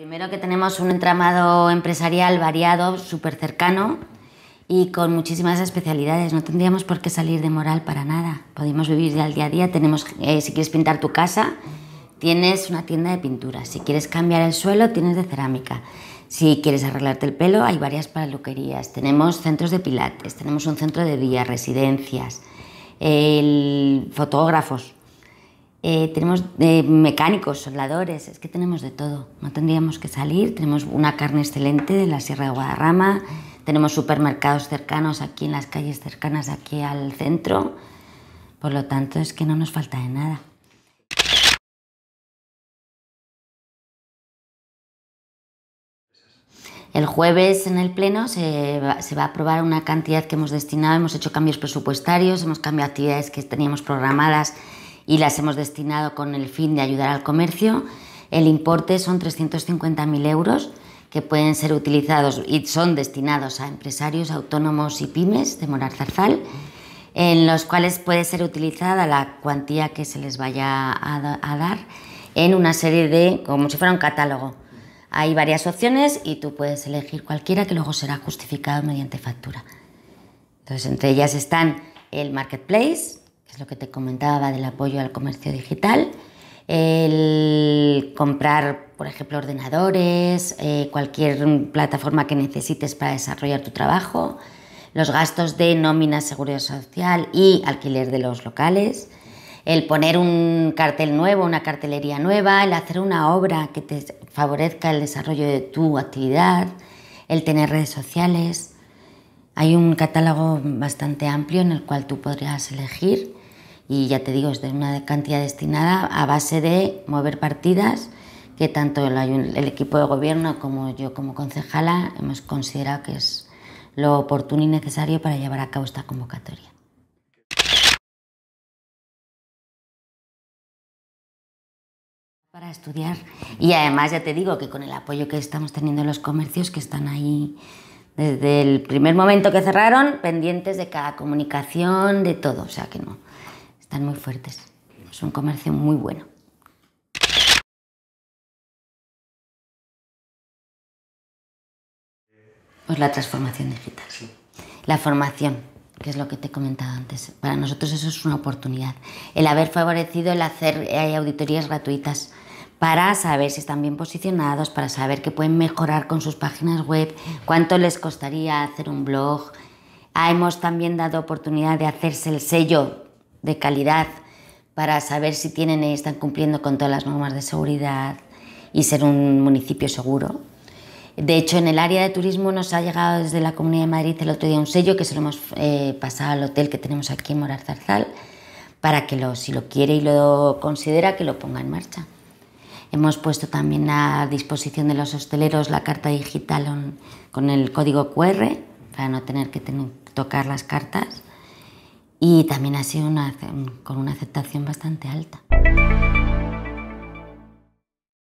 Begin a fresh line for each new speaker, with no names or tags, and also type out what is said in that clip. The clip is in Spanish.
Primero que tenemos un entramado empresarial variado, súper cercano y con muchísimas
especialidades. No tendríamos por qué salir de moral para nada. Podemos vivir al día a día. Tenemos, eh, si quieres pintar tu casa, tienes una tienda de pintura. Si quieres cambiar el suelo, tienes de cerámica. Si quieres arreglarte el pelo, hay varias paluquerías. Tenemos centros de pilates, tenemos un centro de vías residencias, el... fotógrafos, eh, tenemos eh, mecánicos, soldadores, es que tenemos de todo. No tendríamos que salir, tenemos una carne excelente de la Sierra de Guadarrama, tenemos supermercados cercanos aquí en las calles
cercanas aquí al centro, por lo tanto es que no nos falta de nada. El jueves en el Pleno se se va, a aprobar una cantidad que hemos destinado,
hemos hecho cambios presupuestarios, hemos cambiado actividades que teníamos programadas y las hemos destinado con el fin de ayudar al comercio. El importe son 350.000 euros que pueden ser utilizados y son destinados a empresarios autónomos y pymes de Morar Zarzal, en los cuales puede ser utilizada la cuantía que se les vaya a, dar en una serie de, como si fuera un catálogo. Hay varias opciones y tú puedes elegir cualquiera que luego será justificado mediante factura. Entonces, entre ellas están el marketplace, es lo que te comentaba del apoyo al comercio digital, el comprar, por ejemplo, ordenadores, eh, cualquier plataforma que necesites para desarrollar tu trabajo, los gastos de nómina, seguridad social y alquiler de los locales, el poner un cartel nuevo, una cartelería nueva, el hacer una obra que te favorezca el desarrollo de tu actividad, el tener redes sociales. Hay un catálogo bastante amplio en el cual tú podrías elegir y ya te digo, es de una cantidad destinada a base de mover partidas que tanto el, equipo de gobierno como
yo como concejala hemos considerado que es lo oportuno y necesario para llevar a cabo esta convocatoria. para estudiar y además ya te digo que con el apoyo que estamos
teniendo los comercios que están ahí desde el primer momento que cerraron pendientes de
cada comunicación de todo o sea que no están muy fuertes. Es un comercio muy bueno. Pues la transformación digital. La formación,
que es lo que te he comentado antes. Para nosotros eso es una oportunidad. El haber favorecido el hacer auditorías gratuitas para saber si están bien posicionados, para saber que pueden mejorar con sus páginas web, cuánto les costaría hacer un blog. hemos también dado oportunidad de hacerse el sello de calidad para saber si tienen y están cumpliendo con todas las normas de seguridad y ser un municipio seguro. De hecho, en el área de turismo nos ha llegado desde la Comunidad de Madrid el otro día un sello que se lo hemos eh, pasado al hotel que tenemos aquí en Morar Zarzal para que lo, si lo quiere y lo considera que lo ponga en marcha. Hemos puesto también a disposición de los hosteleros la carta digital con el código QR para no tener que tocar las cartas
y también ha sido una, con una aceptación bastante alta.